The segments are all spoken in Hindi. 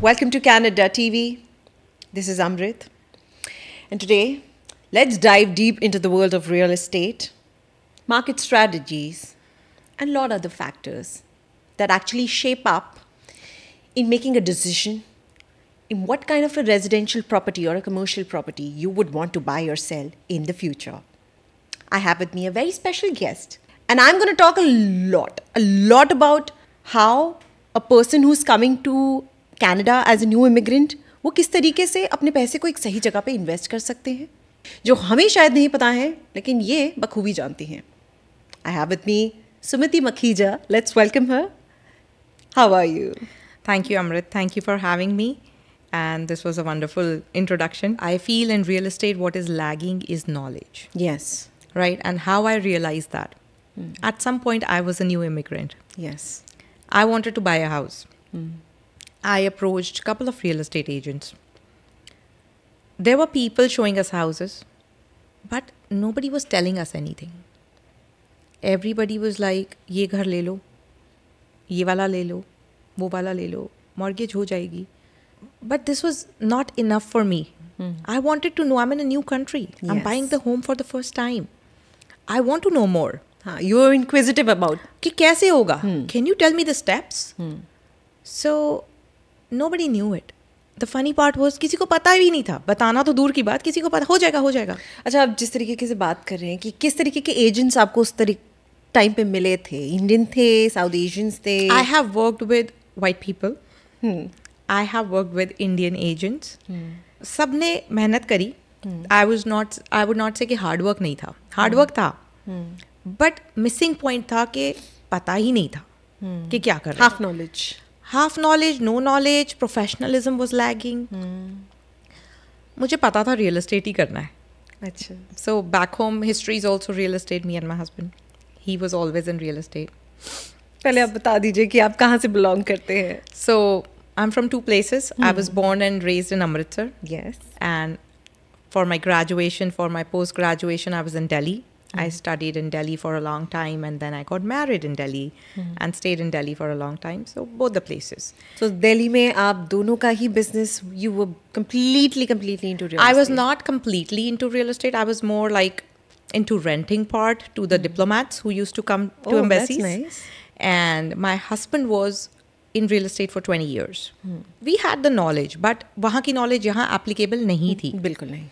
Welcome to Canada TV. This is Amrit. And today, let's dive deep into the world of real estate, market strategies, and a lot of other factors that actually shape up in making a decision in what kind of a residential property or a commercial property you would want to buy or sell in the future. I have with me a very special guest, and I'm going to talk a lot, a lot about how a person who's coming to Canada as a new immigrant वो किस तरीके से अपने पैसे को एक सही जगह पे इन्वेस्ट कर सकते हैं जो हमें शायद नहीं पता है लेकिन ये बखूबी जानती हैं I have with me Sumiti Makhija let's welcome her how are you thank you Amrit thank you for having me and this was a wonderful introduction I feel in real estate what is lagging is knowledge yes right and how I realize that at some point I was a new immigrant yes I wanted to buy a house I approached a couple of real estate agents. There were people showing us houses, but nobody was telling us anything. Everybody was like, ये घर ले लो, ये वाला ले लो, वो वाला ले लो, mortgage हो जाएगी. But this was not enough for me. Mm-hmm. I wanted to know. I'm in a new country. Yes. I'm buying the home for the first time. I want to know more. You're inquisitive about. About कि कैसे होगा can you tell me the steps So. Nobody knew it the funny part was किसी को पता भी नहीं था बताना तो दूर की बात किसी को पता हो जाएगा हो जाएगा अच्छा आप जिस तरीके से बात कर रहे हैं कि किस तरीके के एजेंट्स आपको उस तरीके टाइम पे मिले थे इंडियन थे साउथ एशियंस थे I have work with white people I have work with Indian agents सब ने मेहनत करी I was not I would not say कि हार्डवर्क नहीं था हार्डवर्क था बट मिसिंग पॉइंट था कि पता ही नहीं था hmm. कि क्या कर half knowledge half knowledge no knowledge professionalism was lagging मुझे पता था रियल इस्टेट ही करना है अच्छा so back home history is also real estate me and my husband he was always in real estate पहले आप बता दीजिए कि आप कहाँ से बिलोंग करते हैं so I am from two places I was born and raised in Amritsar yes and for my graduation for my post graduation I was in Delhi mm I studied in Delhi for a long time and then I got married in Delhi mm and stayed in Delhi for a long time. So both the places. So Delhi mein aap dono ka hi business you were completely completely into real I estate. I was not completely into real estate. I was more like into renting part to the mm diplomats who used to come to oh, embassies. That's nice. And my husband was in real estate for 20 years. Hmm. We had the knowledge, but वहाँ की knowledge यहाँ applicable नहीं थी. बिल्कुल नहीं.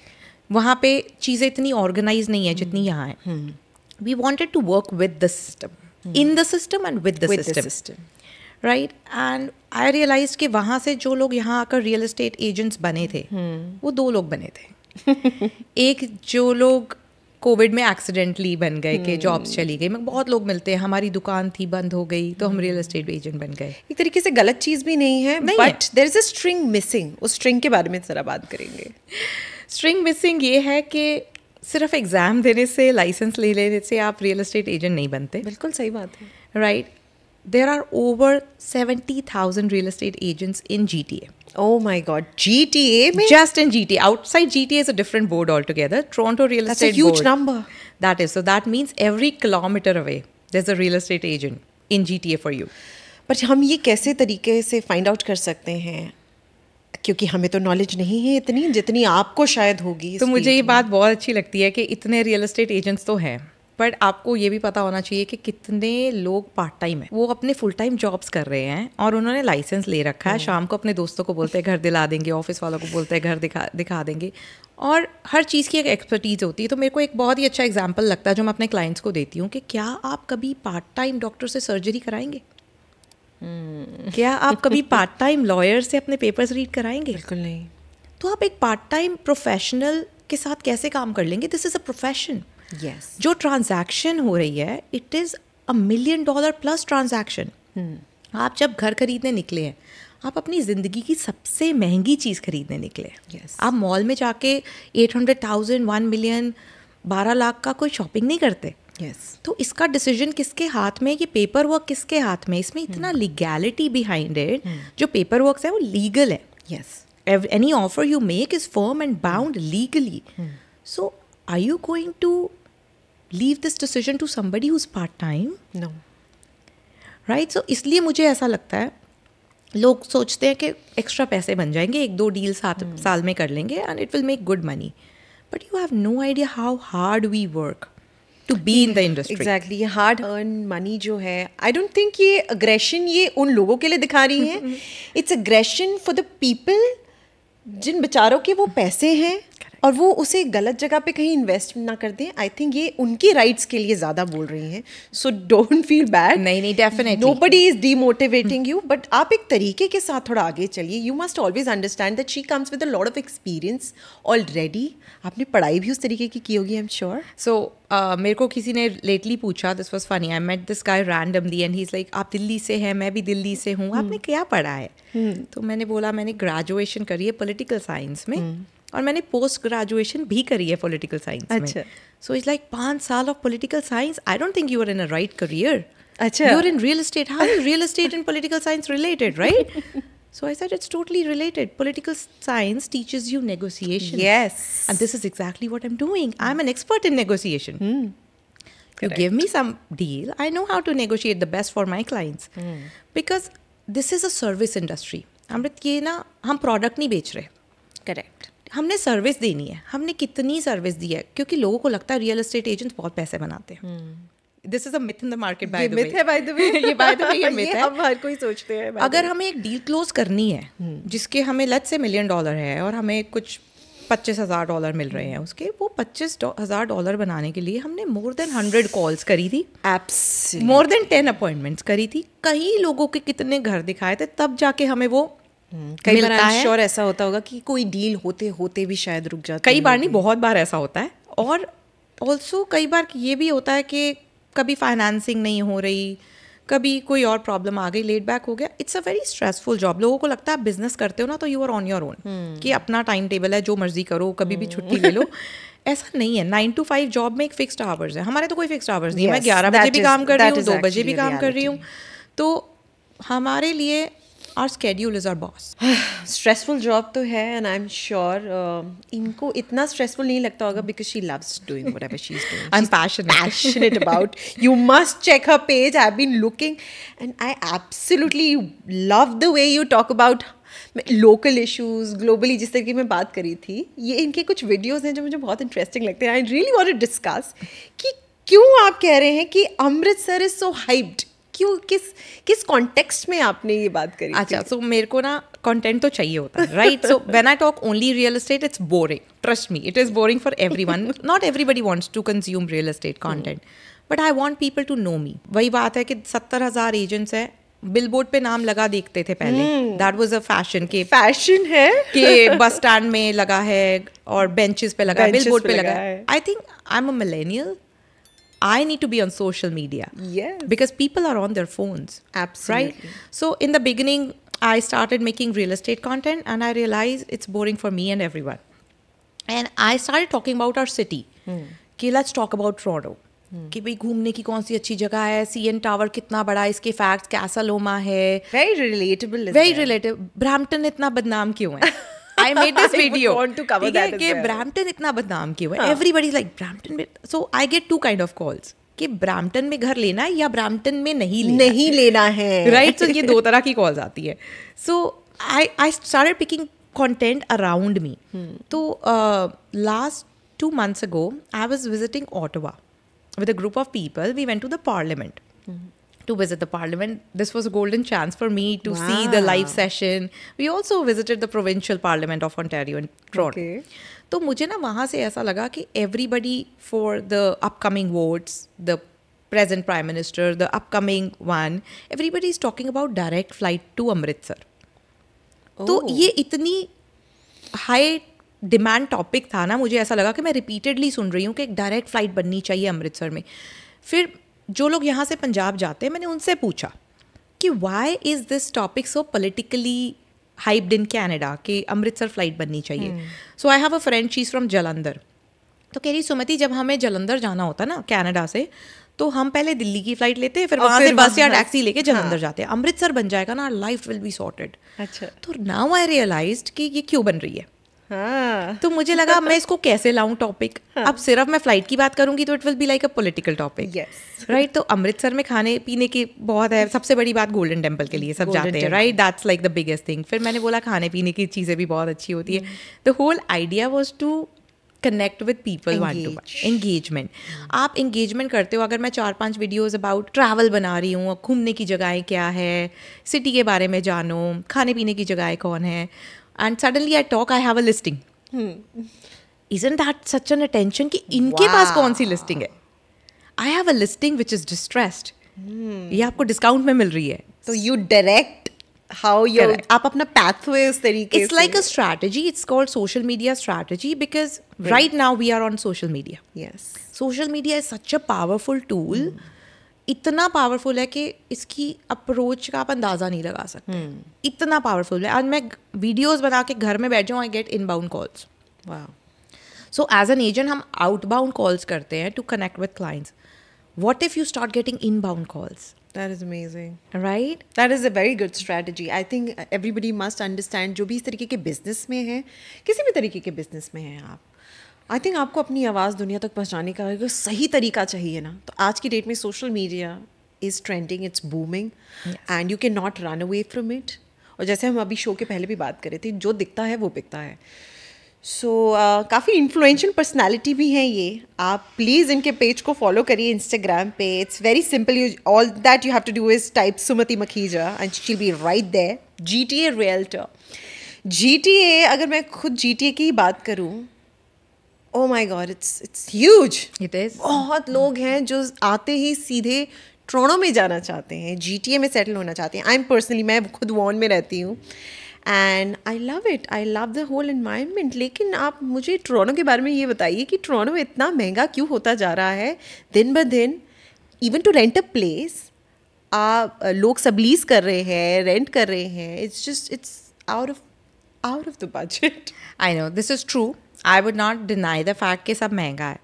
वहाँ पे चीज़ें इतनी ऑर्गेनाइज नहीं है hmm. जितनी यहाँ है we wanted to work with the system in the system and with the system right and I realize कि वहाँ से जो लोग यहाँ आकर रियल इस्टेट एजेंट्स बने थे hmm. वो दो लोग बने थे एक जो लोग कोविड में एक्सीडेंटली बन गए hmm. कि जॉब्स चली गई बहुत लोग मिलते हैं हमारी दुकान थी बंद हो गई तो hmm. हम रियल एस्टेट एजेंट बन गए एक तरीके से गलत चीज़ भी नहीं है but there is a string missing उस स्ट्रिंग के बारे में ज़रा बात करेंगे स्ट्रिंग मिसिंग ये है कि सिर्फ एग्जाम देने से लाइसेंस ले लेने से आप रियल एस्टेट एजेंट नहीं बनते बिल्कुल सही बात है right there are over seventy thousand real estate agents in G T A oh my god G T A just in G T outside G T as a different board all together Toronto real estate number that is so that means every kilometre away there is a real estate agent in G T A for you but हम ये कैसे तरीके से फाइंड आउट कर सकते हैं क्योंकि हमें तो नॉलेज नहीं है इतनी जितनी आपको शायद होगी तो मुझे ये बात बहुत अच्छी लगती है कि इतने रियल एस्टेट एजेंट्स तो हैं बट आपको ये भी पता होना चाहिए कि कितने लोग पार्ट टाइम है वो अपने फुल टाइम जॉब्स कर रहे हैं और उन्होंने लाइसेंस ले रखा है हाँ। शाम को अपने दोस्तों को बोलते हैं घर दिला देंगे ऑफिस वालों को बोलते हैं घर दिखा दिखा देंगे और हर चीज़ की एक एक्सपर्टीज़ होती है तो मेरे को एक बहुत ही अच्छा एग्जाम्पल लगता है जो मैं अपने क्लाइंट्स को देती हूँ कि क्या आप कभी पार्ट टाइम डॉक्टर से सर्जरी कराएंगे क्या आप कभी पार्ट टाइम लॉयर से अपने पेपर्स रीड कराएंगे बिल्कुल नहीं तो आप एक पार्ट टाइम प्रोफेशनल के साथ कैसे काम कर लेंगे this is a profession yes जो ट्रांजैक्शन हो रही है it is a million dollar plus transaction आप जब घर खरीदने निकले हैं आप अपनी ज़िंदगी की सबसे महंगी चीज़ खरीदने निकले हैं yes. आप मॉल में जाके eight hundred thousand one million बारह लाख का कोई शॉपिंग नहीं करते yes. तो इसका डिसीजन किसके हाथ में ये पेपर वर्क किसके हाथ में इसमें hmm. इतना लीगैलिटी बिहाइंड इट जो पेपर वर्क है वो लीगल है yes any offer you make is firm and bound legally so are you going to leave this decision to somebody whose part time no right so इसलिए मुझे ऐसा लगता है लोग सोचते हैं कि एक्स्ट्रा पैसे बन जाएंगे एक दो डील सात hmm. साल में कर लेंगे and it will make good money but you have no idea how hard we work to be in the industry exactly ये हार्ड अर्न मनी जो है आई डोंट थिंक ये अग्रेशन ये उन लोगों के लिए दिखा रही है it's aggression for the people जिन बेचारों के वो पैसे हैं और वो उसे गलत जगह पे कहीं इन्वेस्ट ना कर दें आई थिंक ये उनकी राइट्स के लिए ज़्यादा बोल रही हैं सो डोंट फील बैड नहीं नहीं definitely nobody is demotivating you but आप एक तरीके के साथ थोड़ा आगे चलिए you must always understand that she comes with a lot of experience already आपने पढ़ाई भी उस तरीके की की होगी आई एम श्योर सो मेरे को किसी ने लेटली पूछा this was funny I met this guy दी एंड ही इज़ लाइक आप दिल्ली से हैं मैं भी दिल्ली से हूँ आपने hmm. क्या पढ़ा है hmm. तो मैंने बोला मैंने ग्रेजुएशन करी है पोलिटिकल साइंस में hmm. और मैंने पोस्ट ग्रेजुएशन भी करी है पॉलिटिकल साइंस अच्छा सो इट्स लाइक पाँच साल of political science I don't think you are in a right career अच्छा you are in real estate how real estate and political science related right So I said it's totally related. Political science teaches you negotiation. Yes. And this is exactly what I'm doing. I'm an expert in negotiation. Hmm। you give me some deal, I know how to negotiate the best for my clients. Hmm। because this is a service industry. Amrit ये ना हम प्रोडक्ट नहीं बेच रहे करेक्ट हमने सर्विस देनी है हमने कितनी सर्विस दी है क्योंकि लोगों को लगता है रियल एस्टेट एजेंट्स बहुत पैसे बनाते हैं this is a myth in the market by the way है बाय द वे ये बाय द वे ये मिथ है हम हर कोई सोचते हैं अगर हमें एक डील क्लोज करनी है हम्म। जिसके हमें लत से मिलियन डॉलर है और हमें कुछ पच्चीस हज़ार डॉलर मिल रहे हैं उसके वो पच्चीस हज़ार डॉलर बनाने के लिए हमने मोर देन हंड्रेड कॉल्स करी थी apps more than ten appointments करी थी कई लोगों के कितने घर दिखाए थे तब जाके हमें वो हम्म, कई बार आई श्योर ऐसा होता होगा कि कोई डील होते होते भी शायद रुक जाता कई बार नहीं बहुत बार ऐसा होता है और ऑल्सो कई बार ये भी होता है कि कभी फाइनेंसिंग नहीं हो रही कभी कोई और प्रॉब्लम आ गई लेट बैक हो गया it's a very stressful job लोगों को लगता है आप बिजनेस करते हो ना तो you are on your own कि अपना टाइम टेबल है जो मर्जी करो कभी hmm. भी छुट्टी ले लो हम्म। ऐसा नहीं है नाइन टू फाइव जॉब में एक फिक्स्ड आवर्स है हमारे तो कोई फिक्स्ड आवर्स नहीं yes, मैं ग्यारह बजे भी काम कर रही हूँ दो बजे भी काम कर रही हूँ तो हमारे लिए our schedule is our boss stressful job तो है एंड आई एम श्योर इनको इतना स्ट्रेसफुल नहीं लगता होगा because she loves doing whatever she is doing I am passionate about you must check her page I have been looking and I absolutely love the way you talk about local issues globally जिस तरह की मैं बात करी थी ये इनके कुछ वीडियोस हैं जो मुझे बहुत इंटरेस्टिंग लगते हैं I really want to discuss कि क्यों आप कह रहे हैं कि अमृतसर इज़ सो हाइप्ड क्यों किस किस कॉन्टेक्स्ट में आपने ये बात करी अच्छा सो so, मेरे को ना कंटेंट तो चाहिए होता है right so when I talk only real estate it's boring trust me it is boring for every not everybody wants to consume real estate content but I want people to know me वही बात है कि सत्तर हज़ार एजेंट्स है बिलबोर्ड पे नाम लगा देखते थे पहले दैट वॉज अ फैशन के फैशन है कि बस स्टैंड में लगा है और बेंचेस पे लगा बेंचेस बिल पे, पे लगा है I think I am a millennial I need to be on social media. Yes. Because people are on their phones. Absolutely. Right? So in the beginning, I started making real estate content and I realized it's boring for me and everyone. And I started talking about our city. Hmm. Okay, let's talk about Toronto. कि भाई घूमने की कौन सी अच्छी जगह है सी एन टावर कितना बड़ा इसके फैक्ट कैसा लोमा है very relatable very relatable Brampton इतना बदनाम क्यों है आई मेड दिस वीडियो ठीक है कि ब्रैम्पटन इतना बदनाम क्यों है एवरीबडी हाँ. is like Brampton. So I get to kind of calls. कि ब्रैम्पटन में घर लेना है या ब्रैम्पटन में नहीं लेना नहीं लेना है राइट सो ये दो तरह की कॉल्स आती है so I I start picking content around me तो last two months ago I was visiting Ottawa with a group of people we went to the parliament to visit the parliament. This was a golden chance for me to wow. see the live session. We also visited the provincial parliament of Ontario in Toronto. Okay. तो मुझे ना वहाँ से ऐसा लगा कि everybody for the upcoming votes the present prime minister the upcoming one everybody is talking about direct flight to Amritsar तो oh. ये इतनी हाई डिमांड टॉपिक था ना मुझे ऐसा लगा कि मैं रिपीटेडली सुन रही हूँ कि एक डायरेक्ट फ्लाइट बननी चाहिए अमृतसर में फिर जो लोग यहाँ से पंजाब जाते हैं मैंने उनसे पूछा कि why is this topic so politically hyped in Canada कि अमृतसर फ्लाइट बननी चाहिए so I have a friend she's from from Jalandhar तो कह रही सुमति जब हमें जलंधर जाना होता ना कैनेडा से तो हम पहले दिल्ली की फ्लाइट लेते हैं फिर वहाँ से बस या टैक्सी लेके जलंधर हाँ। जाते हैं अमृतसर बन जाएगा ना लाइफ विल बी सॉर्टेड अच्छा तो नाउ आई रियलाइज कि ये क्यों बन रही है हाँ. तो मुझे लगा मैं इसको कैसे लाऊं टॉपिक हाँ. अब सिर्फ मैं फ्लाइट की बात करूंगी तो it will be like a political topic right तो अमृतसर में खाने पीने की बहुत है सबसे बड़ी बात गोल्डन टेम्पल के लिए सब Golden जाते हैं right that's like the biggest thing फिर मैंने बोला खाने पीने की चीज़ें भी बहुत अच्छी होती है the whole idea was to connect with people one to engagement आप एंगेजमेंट करते हो अगर मैं चार पांच वीडियोस अबाउट ट्रैवल बना रही हूँ घूमने की जगहें क्या है सिटी के बारे में जानो खाने पीने की जगहें कौन है and suddenly I talk, I have a listing. Hmm. Isn't that such an attention? कि in wow. पास कौन सी listing I have a listing which is distressed. Hmm. ये आपको discount में मिल रही So you direct how you आप अपना pathway उस तरीके It's like a strategy. It's called social media strategy because right. now we are on social media. Yes. Social media is such a powerful tool. Hmm. इतना पावरफुल है कि इसकी अप्रोच का आप अंदाज़ा नहीं लगा सकते hmm. इतना पावरफुल है आज मैं वीडियोस बना के घर में बैठ जाऊँ आई गेट इनबाउंड कॉल्स वाह सो एज एन एजेंट हम आउटबाउंड कॉल्स करते हैं to connect with clients what if you start getting inbound calls That is amazing. Right? That is a very good strategy. I think everybody must understand जो भी इस तरीके के business में है किसी भी तरीके के business में हैं आप आई थिंक आपको अपनी आवाज़ दुनिया तक पहुँचाने का अगर सही तरीका चाहिए ना तो आज की डेट में social media is trending it's booming and you can not run away from it और जैसे हम अभी शो के पहले भी बात कर रहे थे जो दिखता है वो बिकता है सो so, uh, काफ़ी इन्फ्लुएंशियल पर्सनैलिटी भी हैं ये आप प्लीज़ इनके पेज को फॉलो करिए इंस्टाग्राम पे it's very simple you all that you have to do is type Sumati Makhija and she'll be right there G T A realtor G T A अगर मैं खुद जी टी ए की ही बात करूँ oh my God it's it's huge it is बहुत लोग हैं जो आते ही सीधे ट्रोनो में जाना चाहते हैं जी में सेटल होना चाहते हैं आई एम पर्सनली मैं खुद वॉन में रहती हूँ and I love it I love the whole environment लेकिन आप मुझे ट्रोनो के बारे में ये बताइए कि ट्रोनो इतना महंगा क्यों होता जा रहा है दिन ब दिन even to rent a place आप लोग सब लीज कर रहे हैं रेंट कर रहे हैं it's just it's out of out of the budget I know this is true I would not deny the fact that sab mehanga hai.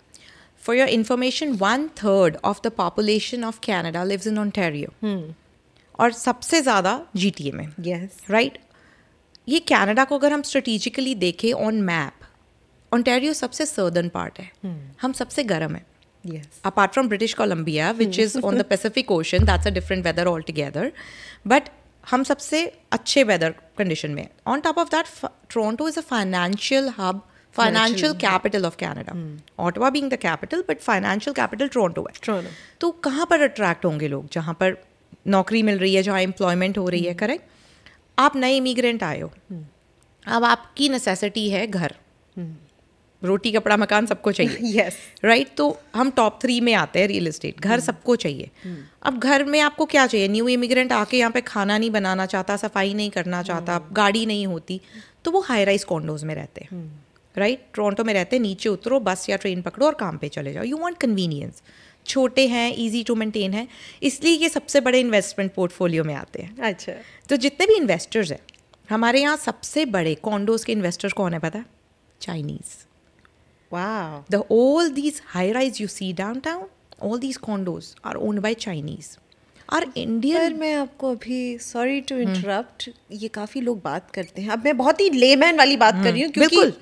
For your information, one third of the population of Canada lives in Ontario. Hmm. और सबसे ज़्यादा जी टी ए में यस राइट ये कनाडा को अगर हम स्ट्रेटिजिकली देखें ऑन मैप ऑन्टेरियो सबसे सर्दर्न पार्ट है hmm. हम सबसे गर्म है yes apart from british columbia which is on the hmm. pacific ocean that's a different weather altogether but हम सबसे अच्छे वेदर कंडीशन में on top of that Toronto is a financial hub financial capital of Canada Ottawa being the capital but financial capital Toronto है तो कहाँ पर अट्रैक्ट होंगे लोग जहाँ पर नौकरी मिल रही है जहाँ एम्प्लॉयमेंट हो रही है करेक्ट hmm. आप नए इमिग्रेंट आए हो hmm. अब आपकी नेसेसिटी है घर hmm. रोटी कपड़ा मकान सबको चाहिए यस राइट right? तो हम टॉप थ्री में आते हैं रियल इस्टेट घर सबको चाहिए अब घर में आपको क्या चाहिए न्यू इमिग्रेंट आके यहाँ पे खाना नहीं बनाना चाहता सफाई नहीं करना चाहता गाड़ी नहीं होती तो वो हाई राइज कॉन्डोज में रहते हैं राइट right? टोरंटो में रहते हैं नीचे उतरो बस या ट्रेन पकड़ो और काम पे चले जाओ यू वांट कन्वीनियंस छोटे हैं इजी टू मेंटेन है इसलिए ये सबसे बड़े इन्वेस्टमेंट पोर्टफोलियो में आते हैं अच्छा तो जितने भी इन्वेस्टर्स हैं हमारे यहाँ सबसे बड़े कॉन्डोज के इन्वेस्टर्स कौन है पता चाइनीज वाह the all these high rise you see downtown all these condos are own by Chinese और इंडिया मैं आपको अभी सॉरी टू इंटरप्ट ये काफ़ी लोग बात करते हैं अब मैं बहुत ही लेमैन वाली बात कर हम्म, रही हूँ बिल्कुल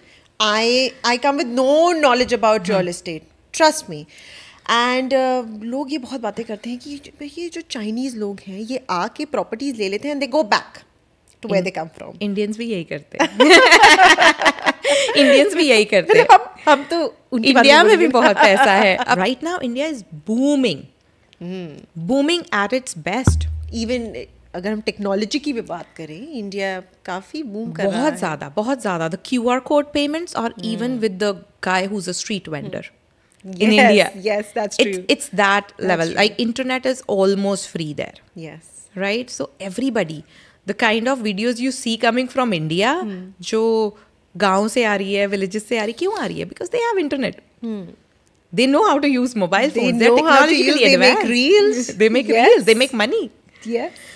I I come with no knowledge about real estate trust me and लोग ये बहुत बातें करते हैं कि ये जो चाइनीज़ लोग हैं ये आके प्रॉपर्टीज़ ले लेते हैं and they go back to where they come from Indians भी यही करते हैं इंडियंस भी यही करते हैं हम हम तो इंडिया में भी बहुत पैसा है right now India is booming booming at its best even अगर हम टेक्नोलॉजी की भी बात करें इंडिया काफ़ी बूम कर रहा है बहुत ज़्यादा बहुत ज़्यादा the Q R code payments और even with the guy who is a street vendor in India yes that's true it's that level like internet is almost free there yes right so there. The kind of everybody, you see coming from India जो गांव से आ रही है विलेजेस से आ रही क्यों आ रही है because they have internet they know how to use mobile phone they technologically advance reels they make reels they make money yes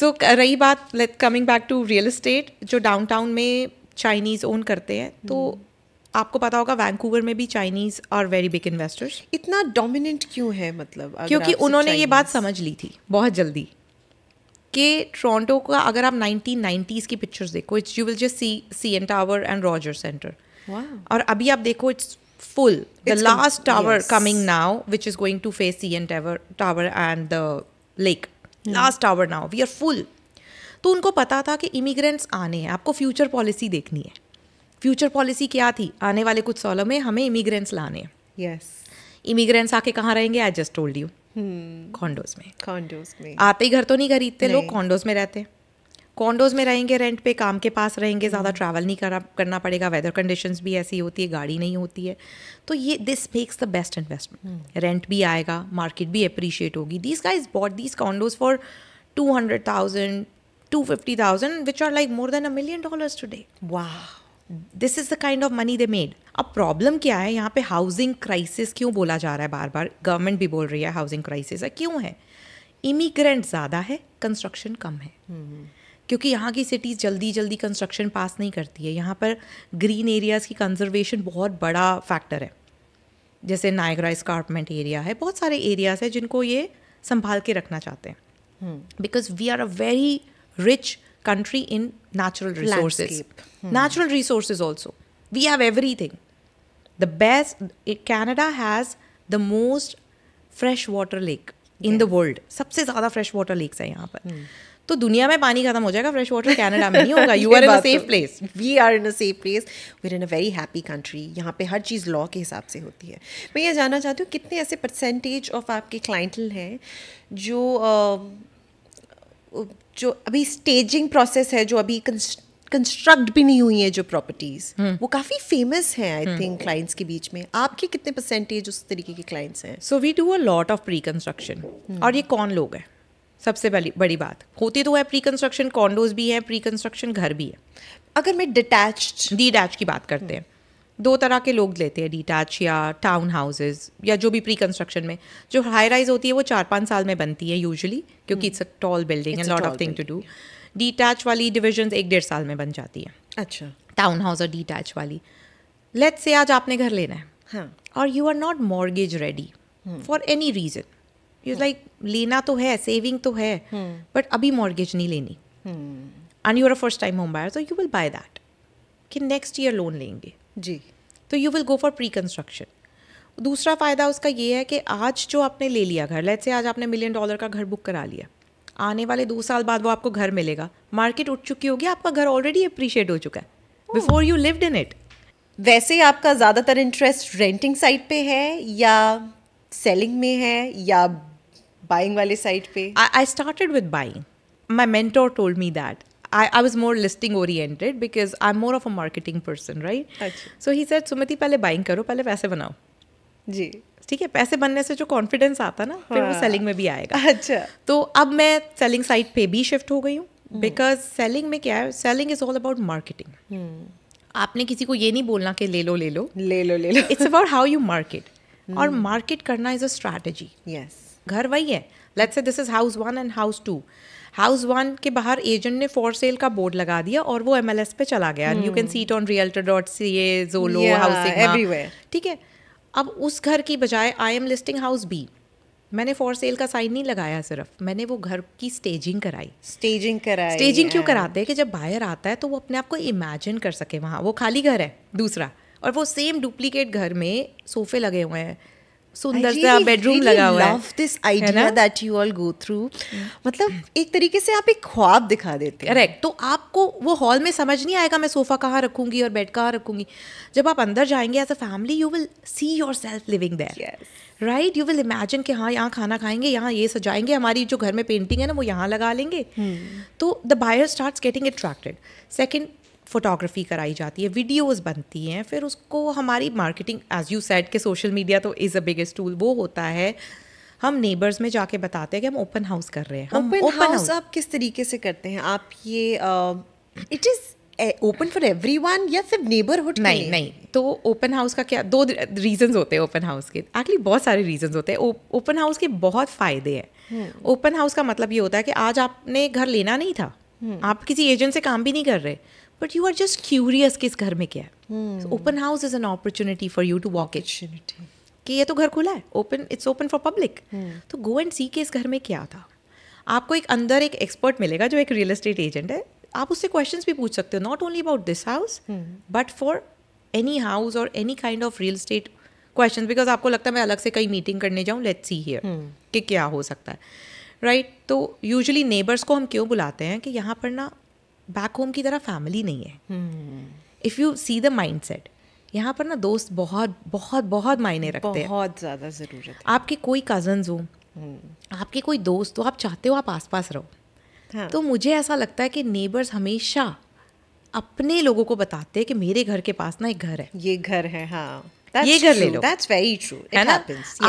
so so, रही बात let coming back to real estate जो डाउनटाउन में चाइनीज़ ओन करते हैं तो hmm. आपको पता होगा वैंकूवर में भी चाइनीज़ और वेरी बिग इन्वेस्टर्स इतना डोमिनेंट क्यों है मतलब क्योंकि उन्होंने ये बात समझ ली थी बहुत जल्दी कि टोरंटो का अगर आप नाइनटीन नाइन्टीज की पिक्चर्स देखो it's you will just see C N tower and Roger centre और अभी आप देखो it's full the last tower coming now which is going to face C N tower tower and the lake last hour now we are full तो उनको पता था कि इमिग्रेंट्स आने हैं आपको फ्यूचर पॉलिसी देखनी है फ्यूचर पॉलिसी क्या थी आने वाले कुछ सालों में हमें इमिग्रेंट्स लाने हैं यस इमिग्रेंट्स आके कहाँ रहेंगे I just told you condos में कॉन्डोज में आते ही घर तो नहीं खरीदते लोग कॉन्डोज में रहते हैं कॉन्डोज में रहेंगे रेंट पे काम के पास रहेंगे ज़्यादा ट्रैवल हम्म। नहीं करा करना पड़ेगा वेदर कंडीशन भी ऐसी होती है गाड़ी नहीं होती है तो ये this makes the best investment rent भी आएगा मार्केट भी अप्रिशिएट होगी these guys bought these condos for two hundred thousand two fifty thousand which are like more than a million dollars today wow this is the kind of money they made अब प्रॉब्लम क्या है यहाँ पे हाउसिंग क्राइसिस क्यों बोला जा रहा है बार बार गवर्नमेंट भी बोल रही है हाउसिंग क्राइसिस है क्यों है इमिग्रेंट ज़्यादा है कंस्ट्रक्शन कम है hmm. क्योंकि यहाँ की सिटीज़ जल्दी जल्दी कंस्ट्रक्शन पास नहीं करती है यहाँ पर ग्रीन एरियाज़ की कंजर्वेशन बहुत बड़ा फैक्टर है जैसे नायगरा स्कारपमेंट एरिया है बहुत सारे एरियाज़ हैं जिनको ये संभाल के रखना चाहते हैं because we are a very rich country in natural resource natural resource also we have everything the best Canada has the most fresh water lake in the world सबसे ज़्यादा फ्रेश वाटर लेक्स हैं यहाँ पर hmm. तो दुनिया में पानी खत्म हो जाएगा फ्रेश वाटर कैनेडा में नहीं होगा you are in a safe place we are in a safe place we are in a very happy country यहाँ पे हर चीज़ लॉ के हिसाब से होती है मैं ये जानना चाहती हूँ कितने ऐसे परसेंटेज ऑफ आपके क्लाइंटल हैं जो जो अभी स्टेजिंग प्रोसेस है जो अभी कंस्ट्रक्ट भी नहीं हुई है जो प्रॉपर्टीज हम्म। वो काफी फेमस हैं आई थिंक क्लाइंट्स के बीच में आपके कितने परसेंटेज उस तरीके के क्लाइंट्स हैं so we do a lot of pre construction और ये कौन लोग हैं सबसे बड़ी बड़ी बात होती तो है प्री कंस्ट्रक्शन कॉन्डोज भी हैं प्री कंस्ट्रक्शन घर भी है अगर मैं डिटैच डीटैच की बात करते हैं दो तरह के लोग लेते हैं डिटैच या टाउन हाउसेज या जो भी प्री कंस्ट्रक्शन में जो हाई राइज होती है वो चार पाँच साल में बनती है यूजली क्योंकि it's a tall building and lot of thing to do detach वाली डिविजन एक डेढ़ साल में बन जाती है अच्छा टाउन हाउस और डिटैच वाली लेट्स से आज आपने घर लेना है हाँ। और you are not mortgage ready for any reason is like लेना तो है सेविंग तो है बट hmm. अभी मॉर्गेज नहीं लेनी and you are a first time home buyer तो यू विल बाय दैट कि नेक्स्ट ईयर लोन लेंगे जी तो you will go for pre construction दूसरा फ़ायदा उसका ये है कि आज जो आपने ले लिया घर लेट से आज आपने मिलियन डॉलर का घर बुक करा लिया आने वाले दो साल बाद वो आपको घर मिलेगा मार्केट उठ चुकी होगी आपका घर ऑलरेडी अप्रिशिएट हो चुका है before you lived in it वैसे आपका ज़्यादातर इंटरेस्ट रेंटिंग साइड पे है या सेलिंग में है या बाइंग वाले साइड पे I started with buying my mentor told me that I I was more listing oriented because I am more of a marketing person right so he sir Sumati पहले बाइंग करो पहले पैसे बनाओ जी ठीक है पैसे बनने से जो कॉन्फिडेंस आता ना हाँ. फिर वो सेलिंग हाँ। में भी आएगा अच्छा तो अब मैं सेलिंग साइड पे भी शिफ्ट हो गई हूँ बिकॉज हम्म। सेलिंग में क्या है selling is all about marketing आपने किसी को ये नहीं बोलना कि ले लो ले लो ले लो ले लो it's about how you market और मार्केट करना इज अ स्ट्रैटेजी यस घर वही है let's say this is house one and house two house one के बाहर एजेंट ने फॉर सेल का बोर्ड लगा दिया और वो एम पे चला गया you can see it on realtor dot C A जोलो हाउस ठीक है अब उस घर की बजाय I am listing house B मैंने फॉर सेल का साइन नहीं लगाया सिर्फ मैंने वो घर की स्टेजिंग कराई स्टेजिंग कराई स्टेजिंग क्यों कराते हैं कि जब बायर आता है तो वो अपने आप को इमेजिन कर सके वहाँ वो खाली घर है दूसरा और वो सेम डुप्लीकेट घर में सोफे लगे हुए हैं सुंदर really, सा बेडरूम really लगा हुआ है this idea that you all go through मतलब एक तरीके से आप एक ख्वाब दिखा देते हैं करेक्ट तो आपको वो हॉल में समझ नहीं आएगा मैं सोफ़ा कहाँ रखूंगी और बेड कहाँ रखूंगी जब आप अंदर जाएंगे as a family you will see yourself living there right you will imagine कि हाँ यहाँ खाना खाएंगे यहाँ ये सजाएंगे हमारी जो घर में पेंटिंग है ना वो यहाँ लगा लेंगे hmm. तो the buyer start getting attracted second photography कराई जाती है वीडियोस बनती हैं फिर उसको हमारी मार्केटिंग एज यू सेड के सोशल मीडिया तो इज़ अ बिगेस्ट टूल वो होता है हम नेबर्स में जाके बताते हैं कि हम ओपन हाउस कर रहे हैं हम ओपन हाउस आप किस तरीके से करते हैं आप ये it is open for everyone या सिर्फ नेबरहुड नहीं नहीं तो ओपन हाउस का क्या दो रीजंस होते हैं ओपन हाउस के एक्चुअली बहुत सारे रीजंस होते हैं ओपन हाउस के बहुत फ़ायदे हैं ओपन हम्म। हाउस का मतलब ये होता है कि आज आपने घर लेना नहीं था हम्म। आप किसी एजेंट से काम भी नहीं कर रहे but you are just curious कि इस घर में क्या है open house is an opportunity for you to walk it कि ये तो घर खुला है open it's open for public तो गो एंड सी के इस घर में क्या था आपको एक अंदर एक एक्सपर्ट मिलेगा जो एक रियल एस्टेट एजेंट है आप उससे क्वेश्चन भी पूछ सकते हो not only about this house but for any house और any kind of real estate question because आपको लगता है मैं अलग से कहीं मीटिंग करने जाऊँ लेट सी हियर कि क्या हो सकता है राइट right? तो यूजली नेबर्स को हम क्यों बुलाते हैं कि यहाँ पर ना बैक होम की तरह फैमिली नहीं है if you see the mindset यहाँ पर ना दोस्त बहुत बहुत बहुत मायने रखते हैं बहुत ज़्यादा ज़रूरत है आपके कोई कज़न्स हो hmm. आपके कोई दोस्त हो आप चाहते हो आप आस पास रहो हाँ. तो मुझे ऐसा लगता है कि नेबर्स हमेशा अपने लोगों को बताते हैं कि मेरे घर के पास ना एक घर है ये घर है हाँ ये घर ले लो दैट्स वेरी ट्रू है ना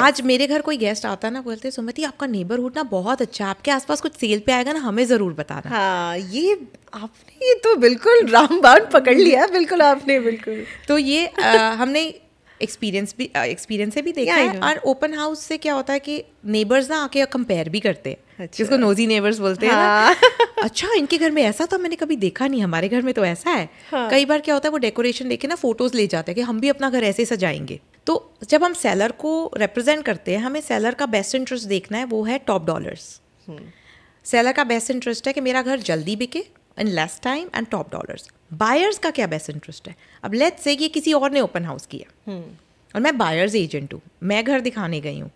आज मेरे घर कोई गेस्ट आता ना बोलते सुमति आपका नेबरहुड ना बहुत अच्छा है आपके आसपास कुछ सेल पे आएगा ना हमें जरूर बताना हाँ ये आपने ये तो बिल्कुल रामबाण पकड़ लिया बिल्कुल आपने बिल्कुल तो ये आ, हमने एक्सपीरियंस भी एक्सपीरियंस से भी देखा yeah, है और ओपन हाउस से क्या होता है कि नेबर्स ना आके कंपेयर भी करते हैं अच्छा। जिसको नोजी नेबर्स बोलते हैं हाँ। अच्छा इनके घर में ऐसा तो मैंने कभी देखा नहीं हमारे घर में तो ऐसा है हाँ। कई बार क्या होता है वो डेकोरेशन देखे ना फोटोज ले जाते हैं कि हम भी अपना घर ऐसे सजाएंगे तो जब हम सेलर को रिप्रेजेंट करते हैं हमें सेलर का बेस्ट इंटरेस्ट देखना है वो है टॉप डॉलर्स सेलर का बेस्ट इंटरेस्ट है कि मेरा घर जल्दी बिके in less time and top dollars buyers का क्या बेस्ट इंटरेस्ट है अब लेट्स से ये किसी और ने ओपन हाउस किया हम्म। और मैं बायर्स एजेंट हूँ मैं घर दिखाने गई हूँ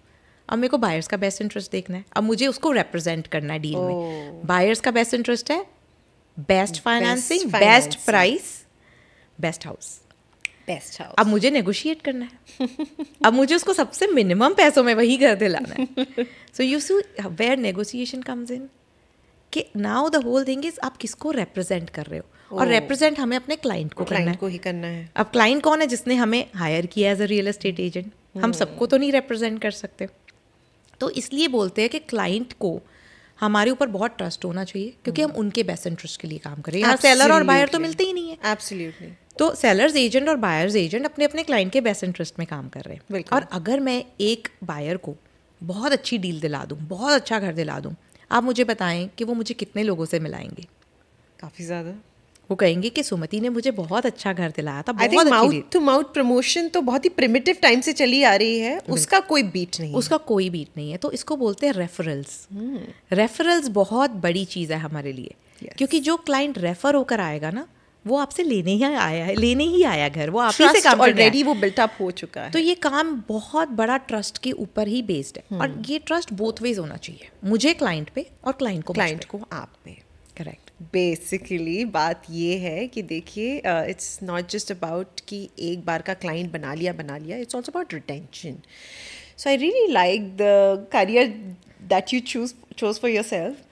अब मेरे को बायर्स का बेस्ट इंटरेस्ट देखना है अब मुझे उसको रिप्रेजेंट करना है डील oh. में बायर्स का बेस्ट इंटरेस्ट है best financing best price best house best house अब मुझे नेगोशिएट करना है अब मुझे उसको सबसे मिनिमम पैसों में वही घर दिलाना है so you see where negotiation comes in कि now the whole thing is आप किसको रिप्रेजेंट कर रहे हो oh. और रिप्रेजेंट हमें अपने क्लाइंट को क्लाइंट को ही करना है अब क्लाइंट कौन है जिसने हमें हायर किया as a real estate agent हम hmm. सबको तो नहीं रिप्रेजेंट कर सकते तो इसलिए बोलते हैं कि क्लाइंट को हमारे ऊपर बहुत ट्रस्ट होना चाहिए क्योंकि हम हम्म। उनके बेस्ट इंटरेस्ट के लिए काम करें यहाँ सेलर और बायर तो मिलते ही नहीं है एब्सोल्युटली तो सेलर्स एजेंट और बायर्स एजेंट अपने अपने क्लाइंट के बेस्ट इंटरेस्ट में काम कर रहे हैं और अगर मैं एक बायर को बहुत अच्छी डील दिला दूँ बहुत अच्छा घर दिला दूँ आप मुझे बताएं कि वो मुझे कितने लोगों से मिलाएंगे काफ़ी ज़्यादा वो कहेंगे कि सुमति ने मुझे बहुत अच्छा घर दिलाया था बहुत माउथ टू माउथ प्रमोशन तो बहुत ही प्रिमिटिव टाइम से चली आ रही है उसका कोई बीट नहीं उसका कोई बीट नहीं है तो इसको बोलते हैं रेफरल्स रेफरल्स hmm। बहुत बड़ी चीज़ है हमारे लिए yes. क्योंकि जो क्लाइंट रेफर होकर आएगा ना वो आपसे लेने ही आया है लेने ही आया घर वो आप से काम ऑलरेडी वो बिल्ट अप हो चुका है तो ये काम बहुत बड़ा ट्रस्ट के ऊपर ही बेस्ड है और hmm। ये ट्रस्ट बोथ वेज होना चाहिए मुझे क्लाइंट पे और क्लाइंट को क्लाइंट को आप पे करेक्ट बेसिकली बात ये है कि देखिए इट्स नॉट जस्ट अबाउट कि एक बार का क्लाइंट बना लिया बना लिया it's also about retention so I really like the career that you choose choose for yourself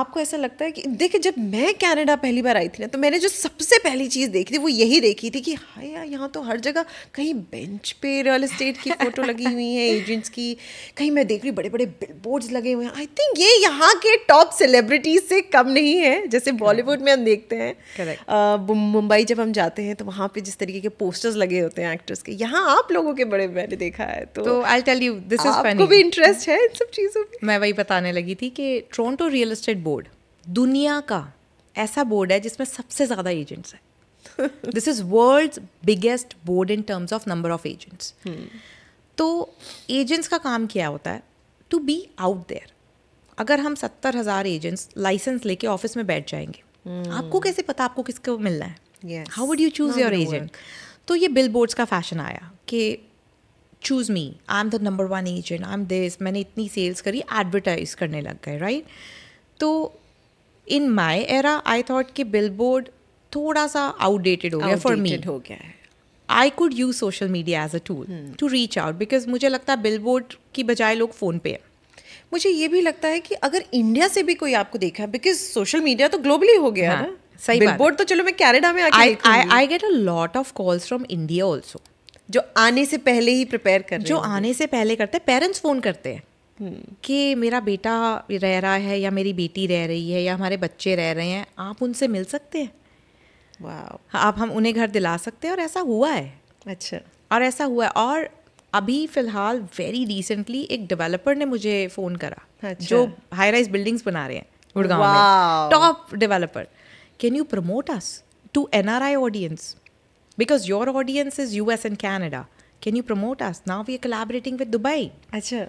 आपको ऐसा लगता है कि देखिए जब मैं कनाडा पहली बार आई थी ना तो मैंने जो सबसे पहली चीज़ देखी थी वो यही देखी थी कि हाँ यार यहाँ तो हर जगह कहीं बेंच पे रियल इस्टेट की फ़ोटो लगी हुई है एजेंट्स की कहीं मैं देख रही बड़े बड़े बोर्ड लगे हुए हैं आई थिंक ये यहाँ के टॉप सेलिब्रिटीज से कम नहीं है जैसे बॉलीवुड में हम देखते हैं मुंबई जब हम जाते हैं तो वहाँ पर जिस तरीके के पोस्टर्स लगे होते हैं एक्टर्स के यहाँ आप लोगों के बड़े मैंने देखा है तो I tell you this is भी इंटरेस्ट है इन सब चीज़ों में मैं वही बताने लगी थी कि टोरंटो रियल इस्टेट बोर्ड दुनिया का ऐसा बोर्ड है जिसमें सबसे ज़्यादा एजेंट्स हैं this is world biggest board in terms of number of agents तो एजेंट्स का काम क्या होता है टू बी आउट देयर अगर हम सत्तर हज़ार एजेंट्स लाइसेंस लेके ऑफिस में बैठ जाएंगे hmm. आपको कैसे पता आपको किसको मिलना है how would you choose your agent तो ये बिल बोर्ड्स का फैशन आया कि choose me I am the number one agent I am this मैंने इतनी सेल्स करी एडवर्टाइज करने लग गए राइट right? तो in my era I thought कि बिल बोर्ड थोड़ा सा आउटडेटेड हो गया फॉर मी हो गया है I could use social media as a tool to reach out because मुझे लगता है बिल बोर्ड की बजाय लोग फ़ोन पे हैं मुझे ये भी लगता है कि अगर इंडिया से भी कोई आपको देखा है बिकॉज सोशल मीडिया तो ग्लोबली हो गया हाँ, ना सही बिलबोर्ड तो चलो मैं कैनेडा में I get a lot of calls from India also जो आने से पहले ही प्रिपेयर कर जो आने से पहले करते हैं पेरेंट्स फ़ोन करते हैं कि मेरा बेटा रह रहा है या मेरी बेटी रह रही है या हमारे बच्चे रह रहे हैं आप उनसे मिल सकते हैं आप हम उन्हें घर दिला सकते हैं और ऐसा हुआ है अच्छा और ऐसा हुआ है और अभी फ़िलहाल वेरी रिसेंटली एक डेवलपर ने मुझे फ़ोन करा अच्छा। जो हाई राइज बिल्डिंग्स बना रहे हैं गुड़गांव में top developer can you promote us to N R I audience because your audience is U S and Canada can you promote us now we are collaborating with Dubai अच्छा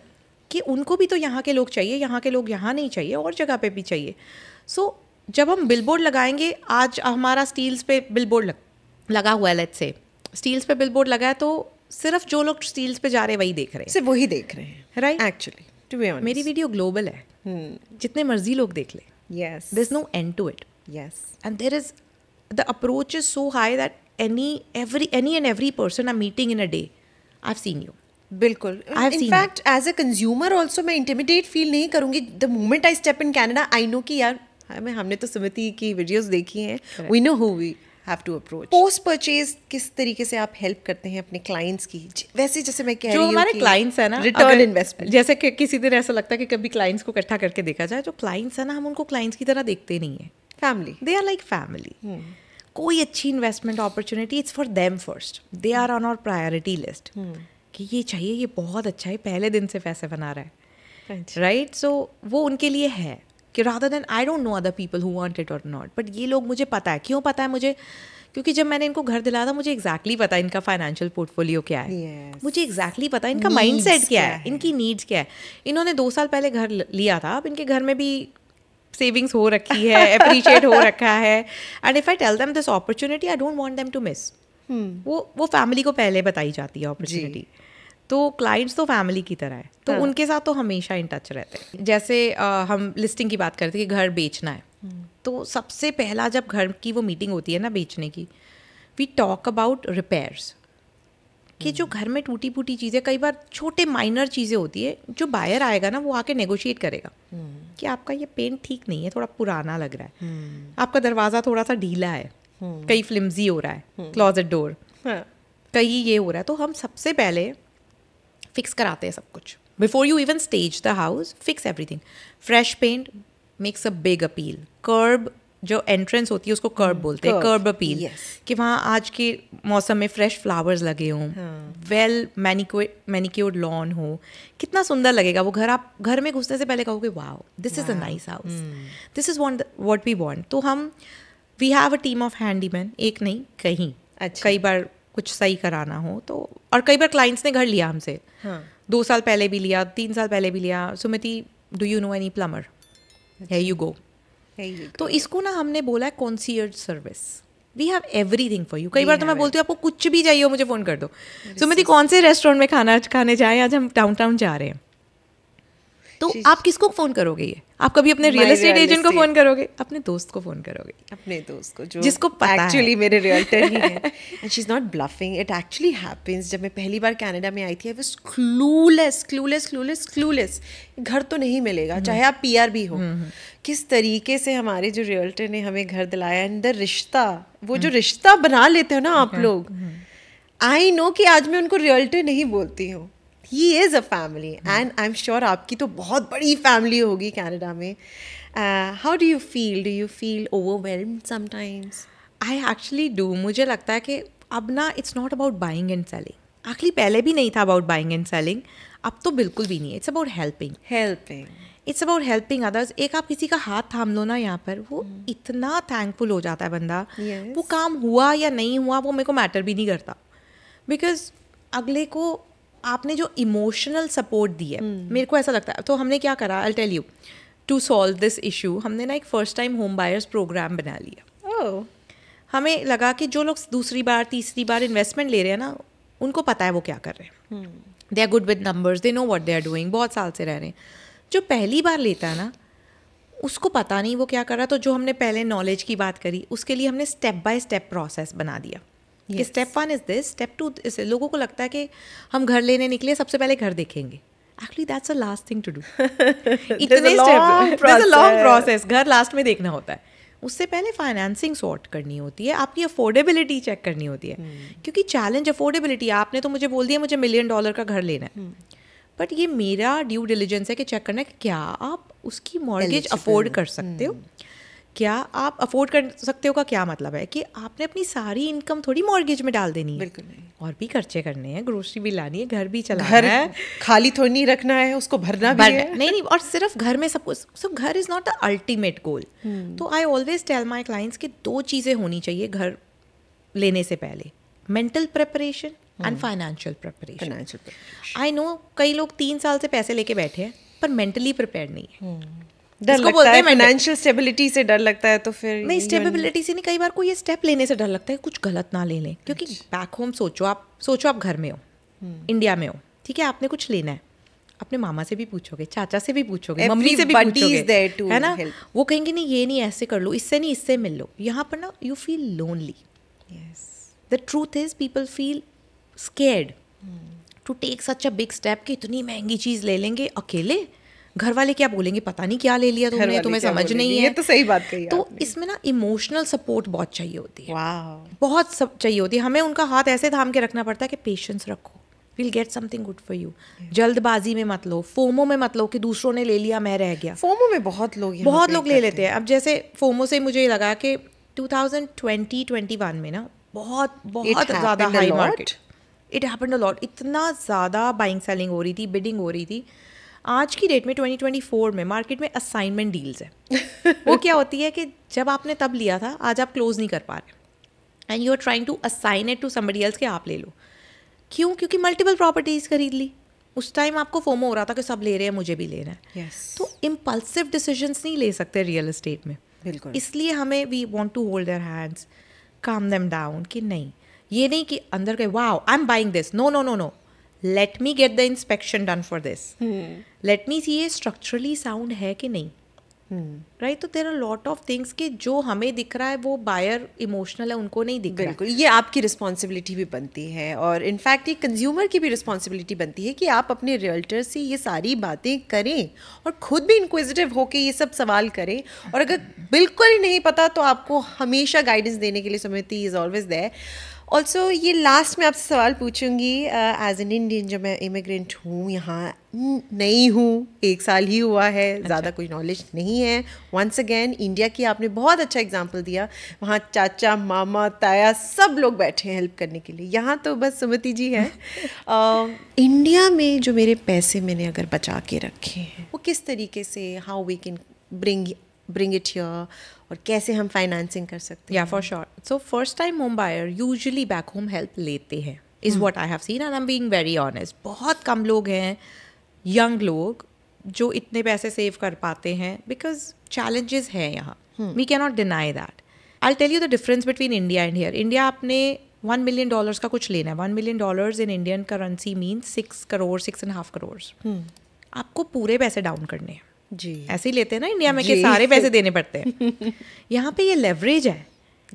कि उनको भी तो यहाँ के लोग चाहिए यहाँ के लोग यहाँ नहीं चाहिए और जगह पे भी चाहिए सो so, जब हम बिलबोर्ड लगाएंगे आज हमारा स्टील्स पे बिलबोर्ड लग, लगा हुआ है लेट्स से स्टील्स पे बिलबोर्ड लगा है तो सिर्फ जो लोग स्टील्स पे जा रहे हैं वही देख रहे हैं सिर्फ वही देख रहे हैं राइट एक्चुअली टू बी मेरी वीडियो ग्लोबल है hmm. जितने मर्जी लोग देख ले yes this no and to it yes and there is the approach is so high that any every any and every person I meeting in a day I have seen you बिल्कुल in fact as a consumer also मैं इंटिमिडेट फील नहीं करूंगी the moment I step in Canada I know कि यार हमें हमने तो सुमिति की वीडियोस देखी हैं we know who we have to approach post purchase किस तरीके से आप हेल्प करते हैं अपने क्लाइंट्स की वैसे जैसे मैं कह रही हूँ हमारे क्लाइंट्स है ना रिटर्न इन्वेस्टमेंट जैसे कि किसी दिन ऐसा लगता है कि कभी क्लाइंट्स को इकट्ठा करके देखा जाए जो क्लाइंट्स है ना हम उनको क्लाइंट्स की तरह देखते नहीं है family they are like family कोई अच्छी investment opportunity it's for them first they are on our priority list कि ये चाहिए ये बहुत अच्छा है पहले दिन से पैसे बना रहा है राइट सो वो उनके लिए है कि rather than I don't know other people who want it और नॉट बट ये लोग मुझे पता है क्यों पता है मुझे क्योंकि जब मैंने इनको घर दिलाया था मुझे एग्जैक्टली exactly पता है इनका फाइनेंशियल पोर्टफोलियो क्या है yes. मुझे एग्जैक्टली exactly पता है इनका माइंड सेट क्या है इनकी नीड्स क्या है इन्होंने दो साल पहले घर लिया था अब इनके घर में भी सेविंग्स हो रखी है अप्रिशिएट हो रखा है and if I tell them this opportunity I don't want them to miss वो वो फैमिली को पहले बताई जाती है अपॉर्चुनिटी तो क्लाइंट्स तो फैमिली की तरह है तो हाँ. उनके साथ तो हमेशा इन टच रहते हैं जैसे आ, हम लिस्टिंग की बात करते हैं कि घर बेचना है हम्म। तो सबसे पहला जब घर की वो मीटिंग होती है ना बेचने की वी टॉक अबाउट रिपेयर्स कि जो हम्म। घर में टूटी फूटी चीज़ें कई बार छोटे माइनर चीज़ें होती है जो बायर आएगा ना वो आके नेगोशिएट करेगा हम्म। कि आपका ये पेंट ठीक नहीं है थोड़ा पुराना लग रहा है आपका दरवाज़ा थोड़ा सा ढीला है कहीं फ्लिम्जी हो रहा है क्लोजेड डोर कई ये हो रहा है तो हम सबसे पहले फिक्स कराते हैं सब कुछ before you even stage the house fix everything fresh paint makes a big appeal curb जो एंट्रेंस होती है उसको कर्ब hmm, बोलते हैं कर्ब अपील yes. कि वहाँ आज के मौसम में फ्रेश फ्लावर्स लगे हों वेल मैनिक्योर्ड लॉन हो कितना सुंदर लगेगा वो घर आप घर में घुसने से पहले कहोगे wow this is a nice house this is want what we want तो हम we have a team of handyman एक नहीं कहीं अच्छा कई बार कुछ सही कराना हो तो और कई बार क्लाइंट्स ने घर लिया हमसे हाँ. दो साल पहले भी लिया तीन साल पहले भी लिया Sumiti do you know any plumber है यू गो तो इसको ना हमने बोला है concierge service we have everything for you कई बार तो मैं बोलती हूँ आपको कुछ भी चाहिए हो मुझे फ़ोन कर दो सुमिति कौन से रेस्टोरेंट में खाना खाने जाएँ आज हम डाउन टाउन जा रहे हैं तो आप किसको फ़ोन करोगे ये आप कभी अपने रियल एस्टेट एजेंट को फ़ोन करोगे अपने दोस्त को फ़ोन करोगे अपने दोस्त को जो जिसको एक्चुअली मेरे रियल्टर ही हैं she is not bluffing it actually happens जब मैं पहली बार कनाडा में आई थी I was clueless clueless clueless clueless घर तो नहीं मिलेगा हम्म। चाहे आप पी भी हो हम्म, हम्म। किस तरीके से हमारे जो रियल्टर ने हमें घर दिलाया एंड द रिश्ता वो जो रिश्ता बना लेते हो ना आप लोग आई नो कि आज मैं उनको रियल्टर नहीं बोलती हूँ he is a family and I am sure आपकी तो बहुत बड़ी फैमिली होगी कैनेडा में how do you feel do you feel overwhelm sometimes I actually do मुझे लगता है कि अब ना it's not about buying and selling actually पहले भी नहीं था अबाउट बाइंग एंड सेलिंग अब तो बिल्कुल भी नहीं है it's about helping helping it's about helping others एक आप किसी का हाथ थाम लो ना यहाँ पर वो hmm. इतना थैंकफुल हो जाता है बंदा yes. वो काम हुआ या नहीं हुआ वो मेरे को मैटर भी नहीं करता बिकॉज अगले को आपने जो इमोशनल सपोर्ट दी है hmm. मेरे को ऐसा लगता है तो हमने क्या करा I tell you to solve this issue हमने ना एक first time home buyers program बना लिया oh. हमें लगा कि जो लोग दूसरी बार तीसरी बार इन्वेस्टमेंट ले रहे हैं ना उनको पता है वो क्या कर रहे हैं they are good with numbers they know what they are doing बहुत साल से रह रहे हैं जो पहली बार लेता है ना उसको पता नहीं वो क्या कर रहा तो जो हमने पहले नॉलेज की बात करी उसके लिए हमने स्टेप बाय स्टेप प्रोसेस बना दिया कि step one is this step two is लोगों को लगता है कि हम घर लेने निकले सबसे पहले घर देखेंगे actually that's a last thing to do इतने लॉन्ग प्रोसेस घर लास्ट में देखना होता है उससे पहले फाइनेंसिंग सॉर्ट करनी होती है आपकी अफोर्डेबिलिटी चेक करनी होती है hmm. क्योंकि चैलेंज अफोर्डेबिलिटी आपने तो मुझे बोल दिया मुझे मिलियन डॉलर का घर लेना है बट hmm. ये मेरा ड्यू डिलीजेंस है कि चेक करना है कि क्या आप उसकी मॉर्गेज अफोर्ड कर सकते hmm. हो क्या आप अफोर्ड कर सकते हो का क्या मतलब है कि आपने अपनी सारी इनकम थोड़ी मॉर्गेज में डाल देनी है बिल्कुल नहीं और भी खर्चे करने हैं ग्रोसरी भी लानी है घर भी चलाना घर है खाली थोड़ी नहीं रखना है उसको भरना भी है नहीं नहीं और सिर्फ घर में सब कुछ सो घर is not the ultimate goal तो I always tell my clients कि दो चीज़ें होनी चाहिए घर लेने से पहले mental preparation and financial preparation I know कई लोग तीन साल से पैसे लेके बैठे हैं पर मेंटली प्रिपेयर नहीं है हम्म। डर इसको बोलते हैं फाइनेंशियल स्टेबिलिटी से डर लगता है तो फिर नहीं स्टेबिलिटी से नहीं कई बार कोई ये स्टेप लेने से डर लगता है कुछ गलत ना ले लें क्योंकि बैक अच्छा। होम सोचो आप सोचो आप घर में हो इंडिया हम्म। में हो ठीक है आपने कुछ लेना है अपने मामा से भी पूछोगे चाचा से भी पूछोगे मम्मी से भी पूछोगे है ना वो कहेंगे नहीं ये नहीं ऐसे कर लो इससे नहीं इससे मिल लो यहाँ पर ना you feel lonely the truth is people feel scared to take such a big step कि इतनी महंगी चीज़ ले लेंगे अकेले घर वाले क्या बोलेंगे पता नहीं क्या ले लिया तुमने तुम्हें समझ नहीं है तो सही बात कही तो इसमें ना इमोशनल सपोर्ट बहुत चाहिए होती है बहुत सब चाहिए होती है हमें उनका हाथ ऐसे थाम के रखना पड़ता है कि पेशेंस रखो will get something good for you जल्दबाजी में मत लो फोमो में मत लो कि दूसरों ने ले लिया मैं रह गया फोमो में बहुत लोग बहुत लोग ले लेते हैं अब जैसे फोमो से मुझे लगा कि ट्वेंटी वन में ना बहुत बहुत ज़्यादा high market it happen a lot इतना ज़्यादा बाइंग सेलिंग हो रही थी बिडिंग हो रही थी आज की डेट में 2024 में मार्केट में असाइनमेंट डील्स है वो क्या होती है कि जब आपने तब लिया था आज आप क्लोज नहीं कर पा रहे and you are trying to assign it to somebody else के आप ले लो क्यों क्योंकि मल्टीपल प्रॉपर्टीज़ खरीद ली उस टाइम आपको फोमो हो रहा था कि सब ले रहे हैं मुझे भी लेना है yes. तो इम्पल्सिव डिसीजंस नहीं ले सकते रियल इस्टेट में बिल्कुल इसलिए हमें we want to hold their hands calm them down कि नहीं ये नहीं कि अंदर गए wow I am buying this no no no no let me get the inspection done for this let me see ये स्ट्रक्चरली साउंड है कि नहीं राइट hmm. तो there are lot of things कि जो हमें दिख रहा है वो बायर इमोशनल है उनको नहीं दिख बिल्कुल ये आपकी रिस्पॉन्सिबिलिटी भी बनती है और इनफैक्ट ये कंज्यूमर की भी रिस्पॉन्सिबिलिटी बनती है कि आप अपने रियल्टर से ये सारी बातें करें और खुद भी इंक्विजिटिव होकर ये सब सवाल करें और अगर बिल्कुल ही नहीं पता तो आपको हमेशा गाइडेंस देने के लिए Sumiti is always there also ये लास्ट में आपसे सवाल पूछूंगी एज एन इंडियन जो मैं इमिग्रेंट हूँ यहाँ नई हूँ एक साल ही हुआ है अच्छा। ज़्यादा कोई नॉलेज नहीं है वंस अगेन इंडिया की आपने बहुत अच्छा एग्जाम्पल दिया वहाँ चाचा मामा ताया सब लोग बैठे हैं हेल्प करने के लिए यहाँ तो बस सुमति जी हैं इंडिया um, में जो मेरे पैसे मैंने अगर बचा के रखे हैं वो किस तरीके से how we can bring bring it your और कैसे हम फाइनेंसिंग कर सकते हैं या for sure so first time home buyer usually back home help लेते हैं is what I have seen and I am being very honest बहुत कम लोग हैं यंग लोग जो इतने पैसे सेव कर पाते हैं बिकॉज चैलेंजेस हैं यहाँ we can not deny that I tell you the difference between India and here India आपने वन मिलियन डॉलर्स का कुछ लेना है one million dollars in Indian currency means six crore six and half crore आपको पूरे पैसे डाउन करने हैं जी ऐसे ही लेते हैं ना इंडिया में कि सारे पैसे देने पड़ते हैं यहाँ पे ये लेवरेज है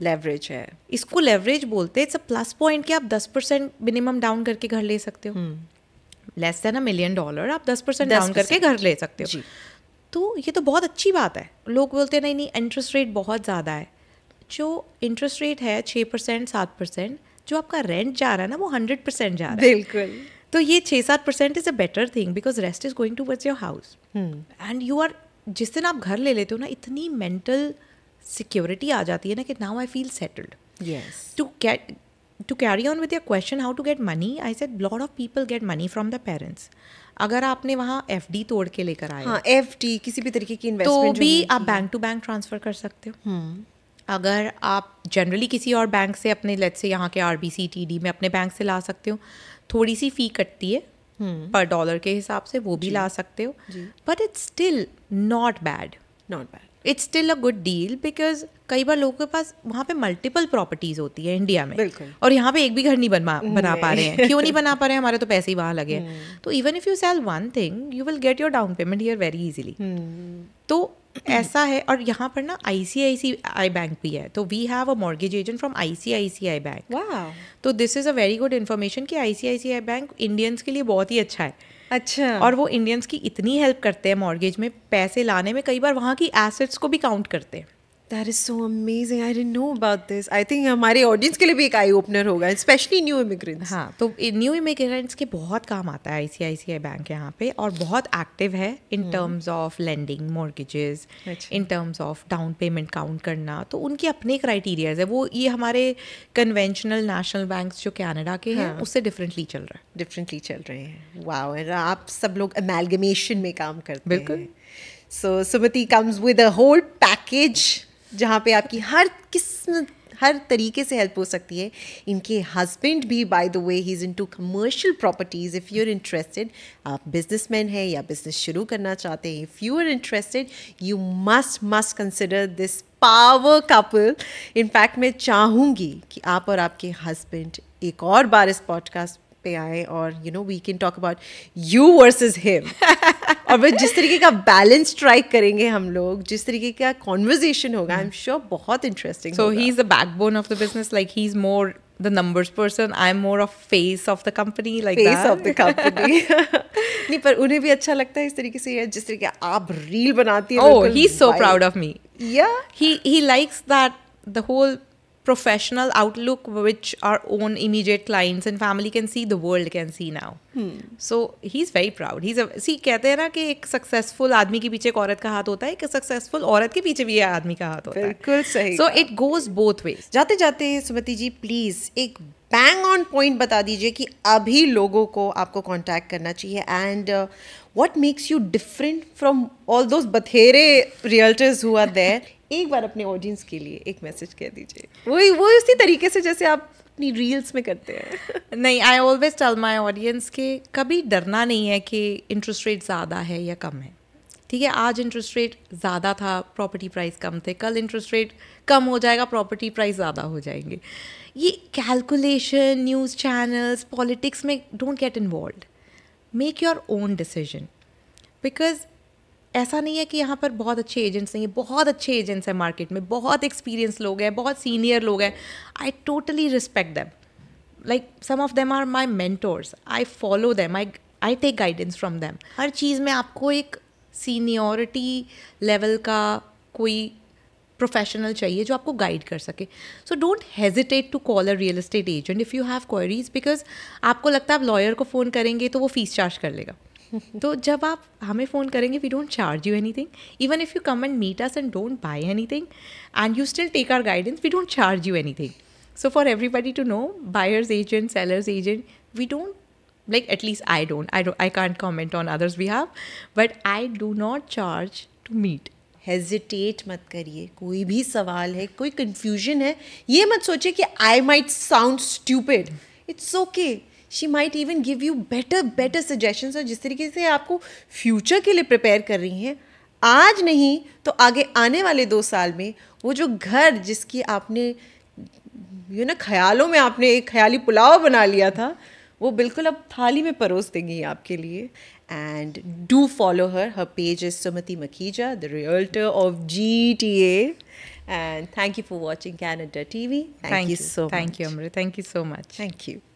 लेवरेज है इसको लेवरेज बोलते हैं इट्स अ प्लस पॉइंट कि आप दस परसेंट मिनिमम डाउन करके घर ले सकते हो less than a million dollar आप दस परसेंट डाउन करके घर ले सकते हो तो ये तो बहुत अच्छी बात है लोग बोलते हैं नहीं नहीं इंटरेस्ट रेट बहुत ज़्यादा है जो इंटरेस्ट रेट है छः परसेंट सात परसेंट जो आपका रेंट जा रहा है ना वो हंड्रेड परसेंट जा रहा है बिल्कुल तो ये छः सात percent is a better thing because rest is going towards your house and you are जिस दिन आप घर ले लेते हो ना इतनी मेंटल सिक्योरिटी आ जाती है ना कि now I feel settled to get to carry on with your question how to get money I said lot of people get money from the parents अगर आपने वहाँ एफ डी तोड़ के लेकर आए हाँ एफ डी किसी भी तरीके की तो भी आप बैंक टू बैंक ट्रांसफ़र कर सकते हो hmm. अगर आप जनरली किसी और बैंक से अपने लेट से यहाँ के R B C T D में अपने बैंक से ला सकते हो थोड़ी सी फ़ी कटती है पर हम्म। डॉलर के हिसाब से वो भी ला सकते हो but it's still not bad not bad it's still a good deal because कई बार लोगों के पास वहाँ पे मल्टीपल प्रॉपर्टीज होती है इंडिया में और यहाँ पे एक भी घर नहीं बना बना पा रहे हैं क्यों नहीं बना पा रहे हैं हमारे तो पैसे ही वहाँ लगे हैं हम्म। तो even if you sell one thing you will get your down payment here very easily तो ऐसा है और यहाँ पर ना आई C I C I bank भी है तो we have a mortgage agent from I C I C I bank तो this is a very good information कि I C I C I bank Indians के लिए बहुत ही अच्छा है अच्छा और वो इंडियंस की इतनी हेल्प करते हैं मॉर्गेज में पैसे लाने में कई बार वहाँ की एसेट्स को भी काउंट करते हैं that is so amazing I don't know about this I think हमारे ऑडियंस के लिए भी एक आई ओपनर होगा स्पेशली न्यू इमिग्रेंट्स हाँ तो न्यू इमिग्रेंट्स के बहुत काम आता है आई C I C I bank यहाँ पे और बहुत एक्टिव है in terms of landing mortgages in terms of down payment count करना तो उनके अपने क्राइटेरियाज है वो ये हमारे कन्वेंशनल नेशनल बैंक जो कैनेडा के हैं हाँ। उससे डिफरेंटली चल रहा है डिफरेंटली चल रहे हैं वाह आप सब लोग अमेलगमेशन में काम करते हैं बिल्कुल so Sumati comes with a whole package जहाँ पे आपकी हर किस्म हर तरीके से हेल्प हो सकती है इनके हस्बैंड भी by the way he is into commercial properties if you are interested आप बिजनेसमैन हैं या बिजनेस शुरू करना चाहते हैं if you are interested you must must consider this power couple in fact मैं चाहूँगी कि आप और आपके हस्बैंड एक और बार इस पॉडकास्ट पे आए और you know we can talk about you versus him और फिर जिस तरीके का बैलेंस स्ट्राइक करेंगे हम लोग जिस तरीके का कॉन्वर्जेशन होगा आई एम श्योर बहुत interesting so he is the backbone of the business like he is more the numbers person I am more of face of the company like face of the company नहीं पर उन्हें भी अच्छा लगता है इस तरीके से जिस तरीके आप रील बनाती है he is so proud of me या he he likes that the whole professional outlook which our own immediate clients and family can see the world can see now so he is very proud he a कहते हैं ना कि एक सक्सेसफुल आदमी के पीछे एक औरत का हाथ होता है एक सक्सेसफुल औरत के पीछे भी आदमी का हाथ होता है बिल्कुल सही so it goes both ways जाते जाते सुमति जी प्लीज एक बैंग ऑन पॉइंट बता दीजिए कि अभी लोगों को आपको कांटेक्ट करना चाहिए and what makes you different from all those बथेरे रियल्टर्स हुआ देर एक बार अपने ऑडियंस के लिए एक मैसेज कह दीजिए वही वो उसी तरीके से जैसे आप अपनी रील्स में करते हैं नहीं I always tell my audience के कभी डरना नहीं है कि इंटरेस्ट रेट ज़्यादा है या कम है ठीक है आज इंटरेस्ट रेट ज़्यादा था प्रॉपर्टी प्राइस कम थे कल इंटरेस्ट रेट कम हो जाएगा प्रॉपर्टी प्राइस ज़्यादा हो जाएंगे ये कैलकुलेशन न्यूज़ चैनल्स पॉलिटिक्स में don't get involve make your own decision because ऐसा नहीं है कि यहाँ पर बहुत अच्छे एजेंट्स नहीं है बहुत अच्छे एजेंट्स हैं मार्केट में बहुत एक्सपीरियंस लोग हैं बहुत सीनियर लोग हैं I totally respect them like some of them are my mentors I follow them I I take guidance from them हर चीज़ में आपको एक सीनियोरिटी लेवल का कोई प्रोफेशनल चाहिए जो आपको गाइड कर सके so don't hesitate to call a real estate agent if you have queries because आपको लगता है आप लॉयर को फ़ोन करेंगे तो वो फीस चार्ज कर लेगा तो जब आप हमें फ़ोन करेंगे we don't charge you anything even if you come and meet us and don't buy anything and you still take our guidance we don't charge you anything so for everybody to know buyers agent sellers agent we don't like at least I don't I I can't comment on others we have but I do not charge to meet hesitate मत करिए कोई भी सवाल है कोई कंफ्यूजन है ये मत सोचिए कि I might sound stupid it's okay she might even give you better better suggestions और जिस तरीके से आपको फ्यूचर के लिए प्रिपेयर कर रही हैं आज नहीं तो आगे आने वाले दो साल में वो जो घर जिसकी आपने यू ना ख्यालों में आपने एक ख्याली पुलाव बना लिया था वो बिल्कुल अब थाली में परोस देंगी आपके लिए and do follow her her page is Sumati Makhija the realtor of G T A and thank you for watching Canada T V thank you so thank you Amrit thank you so much thank you